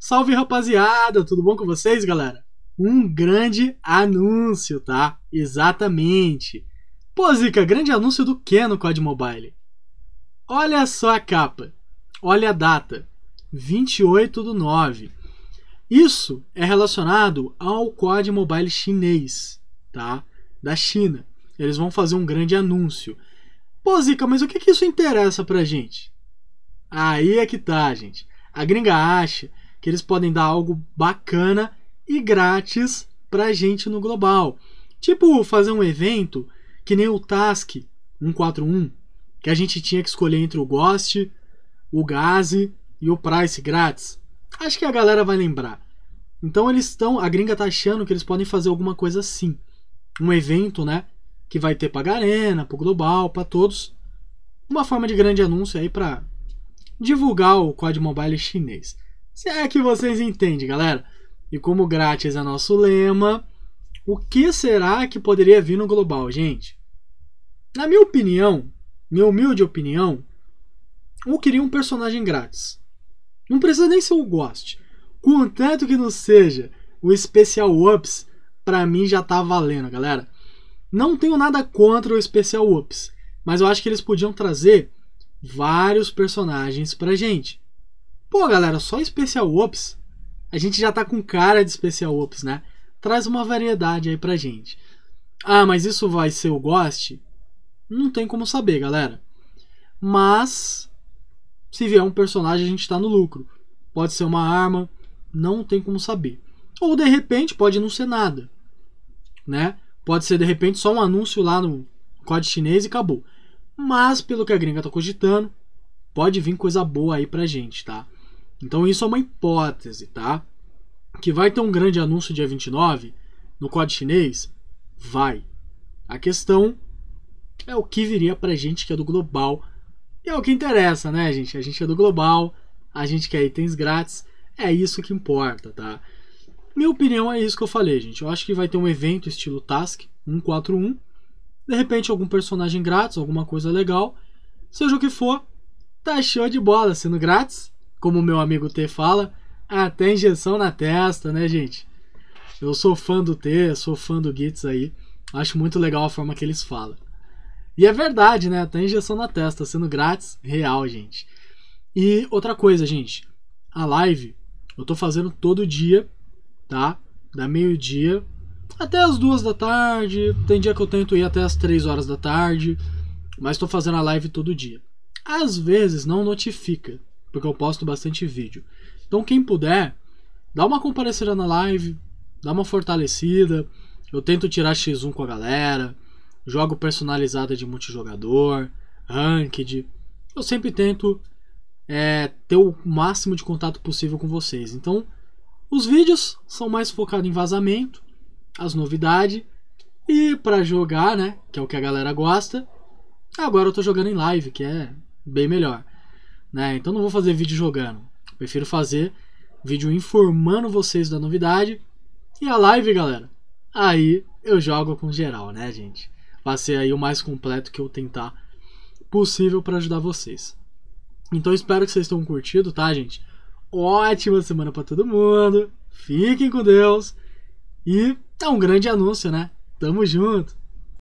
Salve rapaziada, tudo bom com vocês, galera? Um grande anúncio, tá? Exatamente. Pô, Zica, grande anúncio do que no COD Mobile? Olha só a capa. Olha a data. 28 do 9. Isso é relacionado ao COD Mobile chinês, tá? Da China. Eles vão fazer um grande anúncio. Pô, Zica, mas o que, que isso interessa pra gente? Aí é que tá, gente. A gringa acha que eles podem dar algo bacana e grátis pra gente no global. Tipo, fazer um evento que nem o Task 141, que a gente tinha que escolher entre o Ghost, o Gaze e o Price grátis. Acho que a galera vai lembrar. Então eles estão, a gringa tá achando que eles podem fazer alguma coisa assim. Um evento, né, que vai ter pra Arena, pro Global, para todos. Uma forma de grande anúncio aí para divulgar o Code Mobile chinês. Se é que vocês entendem, galera. E como grátis é nosso lema, o que será que poderia vir no global, gente? Na minha opinião, minha humilde opinião, eu queria um personagem grátis. Não precisa nem ser o Ghost. Contanto que não seja o Special Ups, para mim já tá valendo, galera. Não tenho nada contra o Special Ups, mas eu acho que eles podiam trazer vários personagens pra gente. Pô, galera, só especial ops? A gente já tá com cara de especial ops, né? Traz uma variedade aí pra gente. Ah, mas isso vai ser o Ghost? Não tem como saber, galera. Mas se vier um personagem, a gente tá no lucro. Pode ser uma arma, não tem como saber. Ou de repente pode não ser nada, né? Pode ser de repente só um anúncio lá no código chinês e acabou. Mas pelo que a gringa tá cogitando, pode vir coisa boa aí pra gente, tá? Então isso é uma hipótese, tá? Que vai ter um grande anúncio dia 29 no código chinês? Vai. A questão é o que viria pra gente que é do global. E é o que interessa, né, gente? A gente é do global, a gente quer itens grátis, é isso que importa, tá? Minha opinião é isso que eu falei, gente. Eu acho que vai ter um evento estilo Task 141. De repente, algum personagem grátis, alguma coisa legal. Seja o que for, tá show de bola sendo grátis como meu amigo T fala, até injeção na testa, né, gente? Eu sou fã do T, sou fã do Gits aí. Acho muito legal a forma que eles falam. E é verdade, né? Até injeção na testa, sendo grátis, real, gente. E outra coisa, gente. A live eu tô fazendo todo dia, tá? Da meio-dia até as duas da tarde. Tem dia que eu tento ir até as três horas da tarde. Mas tô fazendo a live todo dia. Às vezes não notifica, porque eu posto bastante vídeo. Então, quem puder, dá uma comparecida na live, dá uma fortalecida. Eu tento tirar X1 com a galera, jogo personalizada de multijogador, ranked. Eu sempre tento é, ter o máximo de contato possível com vocês. Então, os vídeos são mais focados em vazamento, as novidades e para jogar, né? Que é o que a galera gosta. Agora eu tô jogando em live, que é bem melhor. Né? Então não vou fazer vídeo jogando. Prefiro fazer vídeo informando vocês da novidade. E a live, galera. Aí eu jogo com geral, né, gente? Vai ser aí o mais completo que eu tentar possível para ajudar vocês. Então espero que vocês tenham curtido, tá, gente? Ótima semana para todo mundo. Fiquem com Deus. E é um grande anúncio, né? Tamo junto.